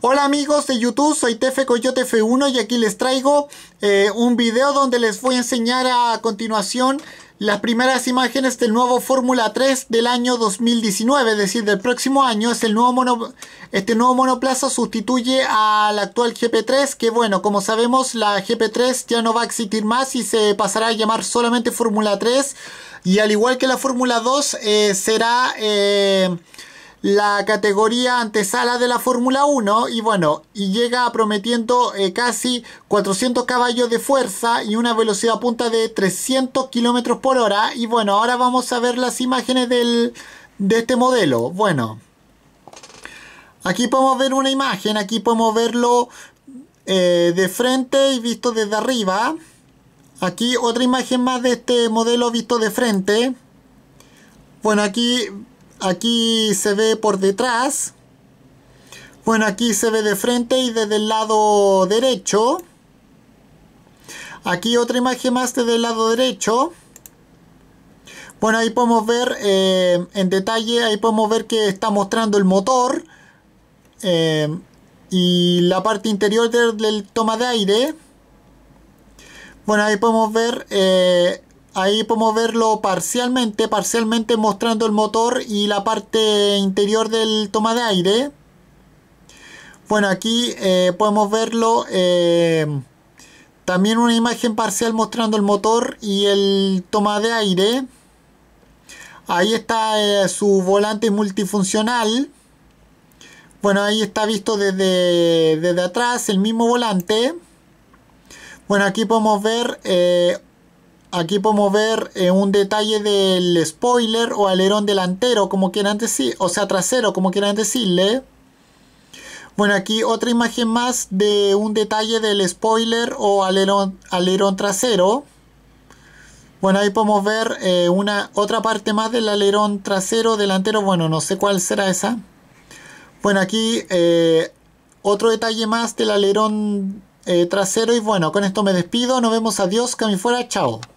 Hola amigos de YouTube, soy Tefe Coyote F1 y aquí les traigo eh, un video donde les voy a enseñar a continuación las primeras imágenes del nuevo Fórmula 3 del año 2019, es decir, del próximo año. Es el nuevo este nuevo monoplaza sustituye al actual GP3, que bueno, como sabemos, la GP3 ya no va a existir más y se pasará a llamar solamente Fórmula 3. Y al igual que la Fórmula 2, eh, será... Eh, la categoría antesala de la Fórmula 1 y bueno, y llega prometiendo eh, casi 400 caballos de fuerza y una velocidad punta de 300 kilómetros por hora y bueno, ahora vamos a ver las imágenes de este modelo, bueno aquí podemos ver una imagen, aquí podemos verlo eh, de frente y visto desde arriba aquí otra imagen más de este modelo visto de frente bueno aquí Aquí se ve por detrás. Bueno, aquí se ve de frente y desde el lado derecho. Aquí otra imagen más desde el lado derecho. Bueno, ahí podemos ver eh, en detalle, ahí podemos ver que está mostrando el motor eh, y la parte interior del, toma de aire. Bueno, ahí podemos ver eh, Ahí podemos verlo parcialmente, parcialmente mostrando el motor y la parte interior del toma de aire. Bueno, aquí eh, podemos verlo eh, también una imagen parcial mostrando el motor y el toma de aire. Ahí está eh, su volante multifuncional. Bueno, ahí está visto desde, atrás el mismo volante. Bueno, aquí podemos ver aquí podemos ver eh, un detalle del spoiler o alerón delantero, como quieran decir, o sea, trasero, como quieran decirle. Bueno, aquí otra imagen más de un detalle del spoiler o alerón, alerón trasero. Bueno, ahí podemos ver eh, una, otra parte más del alerón trasero, delantero, bueno, no sé cuál será esa. Bueno, aquí eh, otro detalle más del alerón trasero y bueno, con esto me despido, nos vemos, adiós, que fuera, chao.